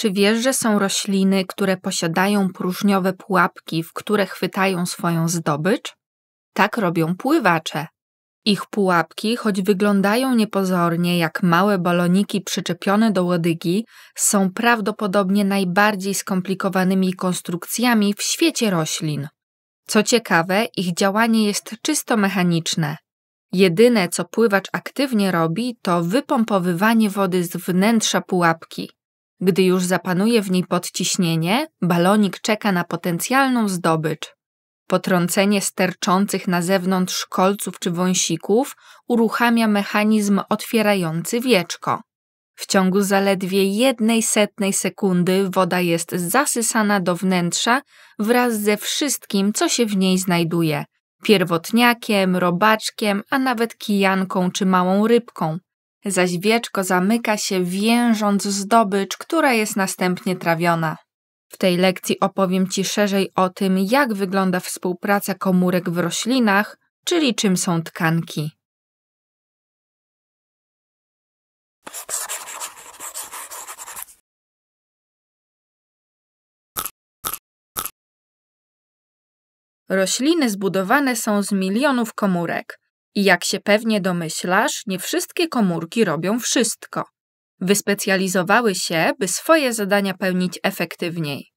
Czy wiesz, że są rośliny, które posiadają próżniowe pułapki, w które chwytają swoją zdobycz? Tak robią pływacze. Ich pułapki, choć wyglądają niepozornie jak małe baloniki przyczepione do łodygi, są prawdopodobnie najbardziej skomplikowanymi konstrukcjami w świecie roślin. Co ciekawe, ich działanie jest czysto mechaniczne. Jedyne, co pływacz aktywnie robi, to wypompowywanie wody z wnętrza pułapki. Gdy już zapanuje w niej podciśnienie, balonik czeka na potencjalną zdobycz. Potrącenie sterczących na zewnątrz kolców czy wąsików uruchamia mechanizm otwierający wieczko. W ciągu zaledwie jednej setnej sekundy woda jest zasysana do wnętrza wraz ze wszystkim, co się w niej znajduje pierwotniakiem, robaczkiem, a nawet kijanką czy małą rybką zaś wieczko zamyka się więżąc zdobycz, która jest następnie trawiona. W tej lekcji opowiem Ci szerzej o tym, jak wygląda współpraca komórek w roślinach, czyli czym są tkanki. Rośliny zbudowane są z milionów komórek. I jak się pewnie domyślasz, nie wszystkie komórki robią wszystko. Wyspecjalizowały się, by swoje zadania pełnić efektywniej.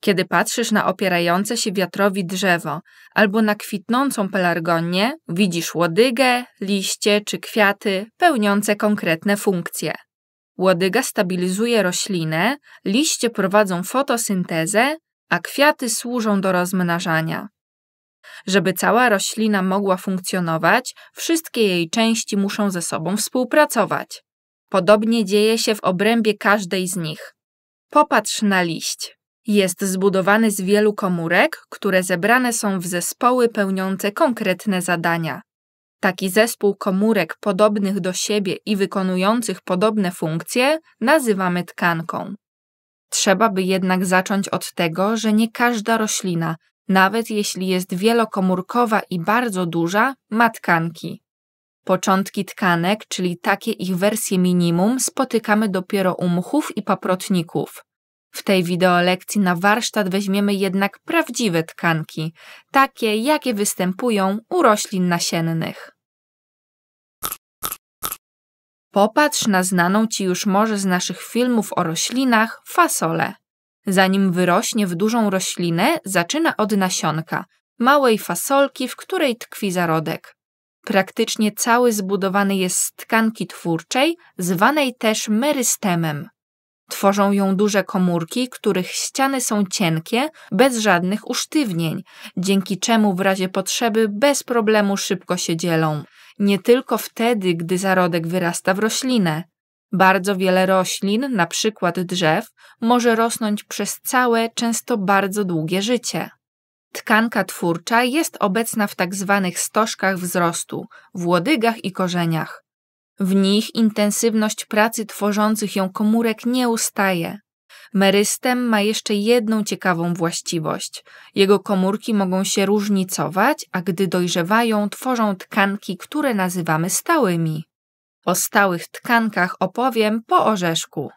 Kiedy patrzysz na opierające się wiatrowi drzewo albo na kwitnącą pelargonię, widzisz łodygę, liście czy kwiaty pełniące konkretne funkcje. Łodyga stabilizuje roślinę, liście prowadzą fotosyntezę, a kwiaty służą do rozmnażania. Żeby cała roślina mogła funkcjonować, wszystkie jej części muszą ze sobą współpracować. Podobnie dzieje się w obrębie każdej z nich. Popatrz na liść. Jest zbudowany z wielu komórek, które zebrane są w zespoły pełniące konkretne zadania. Taki zespół komórek podobnych do siebie i wykonujących podobne funkcje nazywamy tkanką. Trzeba by jednak zacząć od tego, że nie każda roślina nawet jeśli jest wielokomórkowa i bardzo duża, ma tkanki. Początki tkanek, czyli takie ich wersje minimum, spotykamy dopiero u mchów i paprotników. W tej wideolekcji na warsztat weźmiemy jednak prawdziwe tkanki, takie jakie występują u roślin nasiennych. Popatrz na znaną Ci już może z naszych filmów o roślinach fasolę. Zanim wyrośnie w dużą roślinę, zaczyna od nasionka, małej fasolki, w której tkwi zarodek. Praktycznie cały zbudowany jest z tkanki twórczej, zwanej też merystemem. Tworzą ją duże komórki, których ściany są cienkie, bez żadnych usztywnień, dzięki czemu w razie potrzeby bez problemu szybko się dzielą. Nie tylko wtedy, gdy zarodek wyrasta w roślinę. Bardzo wiele roślin, na przykład drzew, może rosnąć przez całe, często bardzo długie życie. Tkanka twórcza jest obecna w tak zwanych stożkach wzrostu, w łodygach i korzeniach. W nich intensywność pracy tworzących ją komórek nie ustaje. Merystem ma jeszcze jedną ciekawą właściwość. Jego komórki mogą się różnicować, a gdy dojrzewają, tworzą tkanki, które nazywamy stałymi. O stałych tkankach opowiem po orzeszku.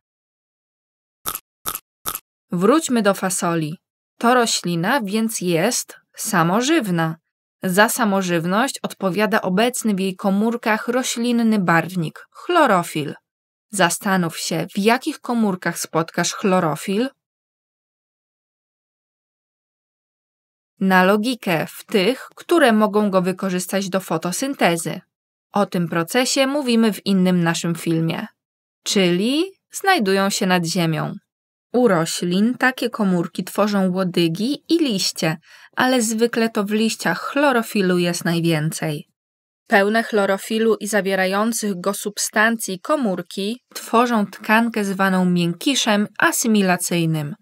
Wróćmy do fasoli. To roślina, więc jest samożywna. Za samożywność odpowiada obecny w jej komórkach roślinny barwnik chlorofil. Zastanów się, w jakich komórkach spotkasz chlorofil? Na logikę, w tych, które mogą go wykorzystać do fotosyntezy. O tym procesie mówimy w innym naszym filmie, czyli znajdują się nad ziemią. U roślin takie komórki tworzą łodygi i liście, ale zwykle to w liściach chlorofilu jest najwięcej. Pełne chlorofilu i zawierających go substancji komórki tworzą tkankę zwaną miękiszem asymilacyjnym,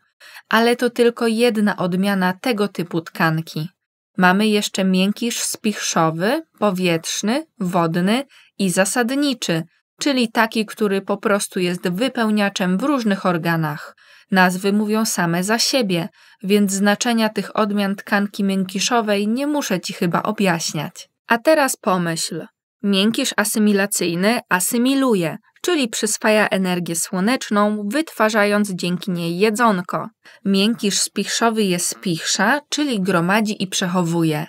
ale to tylko jedna odmiana tego typu tkanki. Mamy jeszcze miękkisz spichrzowy, powietrzny, wodny i zasadniczy, czyli taki, który po prostu jest wypełniaczem w różnych organach. Nazwy mówią same za siebie, więc znaczenia tych odmian tkanki miękiszowej nie muszę Ci chyba objaśniać. A teraz pomyśl. Miękisz asymilacyjny asymiluje, czyli przyswaja energię słoneczną, wytwarzając dzięki niej jedzonko. Miękisz spichrzowy jest spichrza, czyli gromadzi i przechowuje.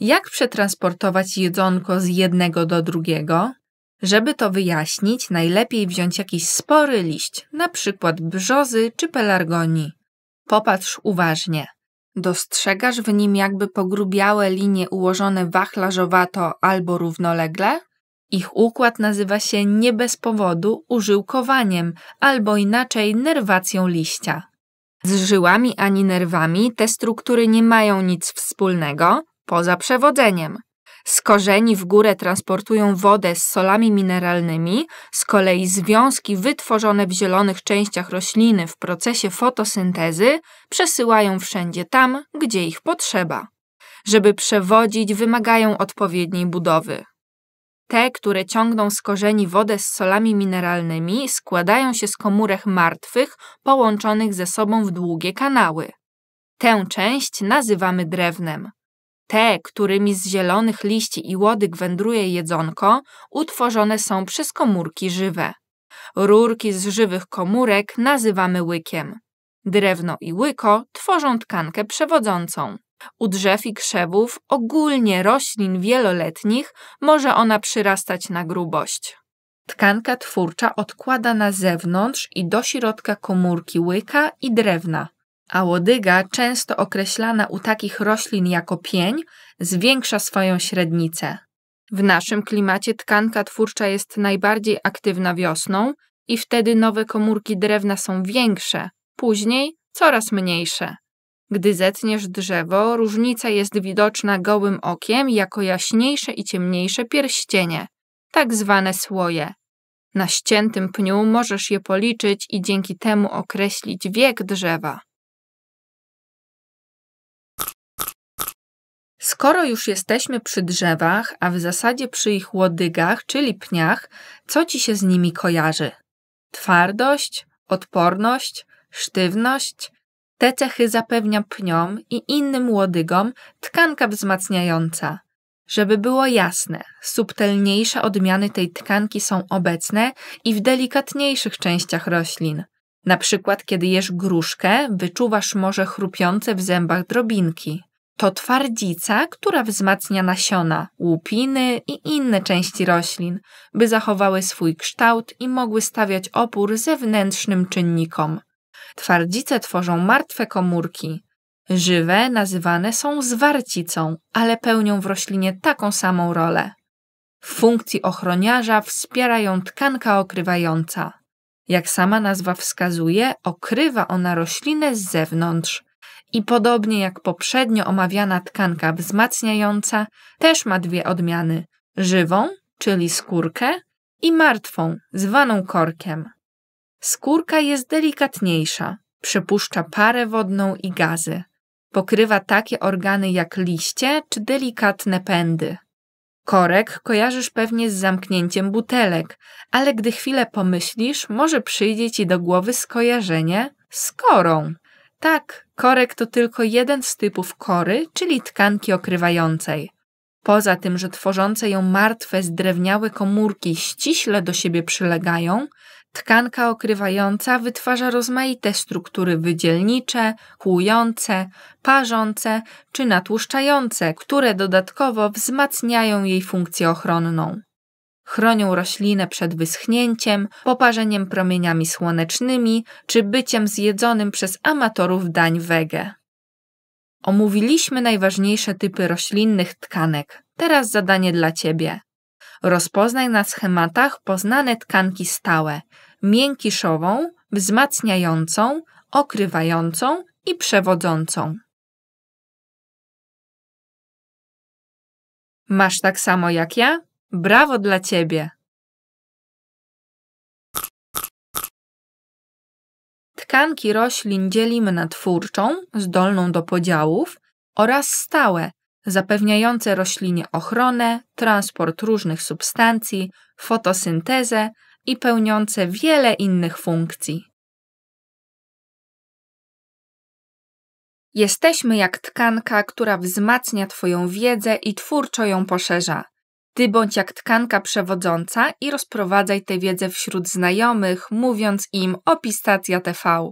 Jak przetransportować jedzonko z jednego do drugiego? Żeby to wyjaśnić, najlepiej wziąć jakiś spory liść, na przykład brzozy czy pelargonii. Popatrz uważnie. Dostrzegasz w nim jakby pogrubiałe linie ułożone wachlarzowato albo równolegle? Ich układ nazywa się nie bez powodu użyłkowaniem albo inaczej nerwacją liścia. Z żyłami ani nerwami te struktury nie mają nic wspólnego poza przewodzeniem. Z korzeni w górę transportują wodę z solami mineralnymi, z kolei związki wytworzone w zielonych częściach rośliny w procesie fotosyntezy przesyłają wszędzie tam, gdzie ich potrzeba. Żeby przewodzić, wymagają odpowiedniej budowy, te, które ciągną z korzeni wodę z solami mineralnymi, składają się z komórek martwych połączonych ze sobą w długie kanały. Tę część nazywamy drewnem. Te, którymi z zielonych liści i łodyg wędruje jedzonko, utworzone są przez komórki żywe. Rurki z żywych komórek nazywamy łykiem. Drewno i łyko tworzą tkankę przewodzącą. U drzew i krzewów, ogólnie roślin wieloletnich, może ona przyrastać na grubość. Tkanka twórcza odkłada na zewnątrz i do środka komórki łyka i drewna. A łodyga, często określana u takich roślin jako pień, zwiększa swoją średnicę. W naszym klimacie tkanka twórcza jest najbardziej aktywna wiosną i wtedy nowe komórki drewna są większe, później coraz mniejsze. Gdy zetniesz drzewo, różnica jest widoczna gołym okiem jako jaśniejsze i ciemniejsze pierścienie, tak zwane słoje. Na ściętym pniu możesz je policzyć i dzięki temu określić wiek drzewa. Skoro już jesteśmy przy drzewach, a w zasadzie przy ich łodygach, czyli pniach, co ci się z nimi kojarzy? Twardość, odporność, sztywność, te cechy zapewnia pniom i innym łodygom tkanka wzmacniająca. Żeby było jasne, subtelniejsze odmiany tej tkanki są obecne i w delikatniejszych częściach roślin. Na przykład, kiedy jesz gruszkę, wyczuwasz może chrupiące w zębach drobinki. To twardzica, która wzmacnia nasiona, łupiny i inne części roślin, by zachowały swój kształt i mogły stawiać opór zewnętrznym czynnikom. Twardzice tworzą martwe komórki. Żywe nazywane są zwarcicą, ale pełnią w roślinie taką samą rolę. W funkcji ochroniarza wspiera ją tkanka okrywająca. Jak sama nazwa wskazuje, okrywa ona roślinę z zewnątrz i podobnie jak poprzednio omawiana tkanka wzmacniająca, też ma dwie odmiany: żywą, czyli skórkę, i martwą, zwaną korkiem. Skórka jest delikatniejsza, przypuszcza parę wodną i gazy. Pokrywa takie organy jak liście czy delikatne pędy. Korek kojarzysz pewnie z zamknięciem butelek, ale gdy chwilę pomyślisz, może przyjdzie ci do głowy skojarzenie z korą. Tak, korek to tylko jeden z typów kory, czyli tkanki okrywającej. Poza tym, że tworzące ją martwe, zdrewniałe komórki ściśle do siebie przylegają, Tkanka okrywająca wytwarza rozmaite struktury wydzielnicze, kłujące, parzące czy natłuszczające, które dodatkowo wzmacniają jej funkcję ochronną. Chronią roślinę przed wyschnięciem, poparzeniem promieniami słonecznymi czy byciem zjedzonym przez amatorów dań wege. Omówiliśmy najważniejsze typy roślinnych tkanek. Teraz zadanie dla Ciebie. Rozpoznaj na schematach poznane tkanki stałe, miękkiszową, wzmacniającą, okrywającą i przewodzącą. Masz tak samo jak ja? Brawo dla ciebie! Tkanki roślin dzielimy na twórczą, zdolną do podziałów oraz stałe, zapewniające roślinie ochronę, transport różnych substancji, fotosyntezę i pełniące wiele innych funkcji. Jesteśmy jak tkanka, która wzmacnia Twoją wiedzę i twórczo ją poszerza. Ty bądź jak tkanka przewodząca i rozprowadzaj tę wiedzę wśród znajomych, mówiąc im o Pistacja TV.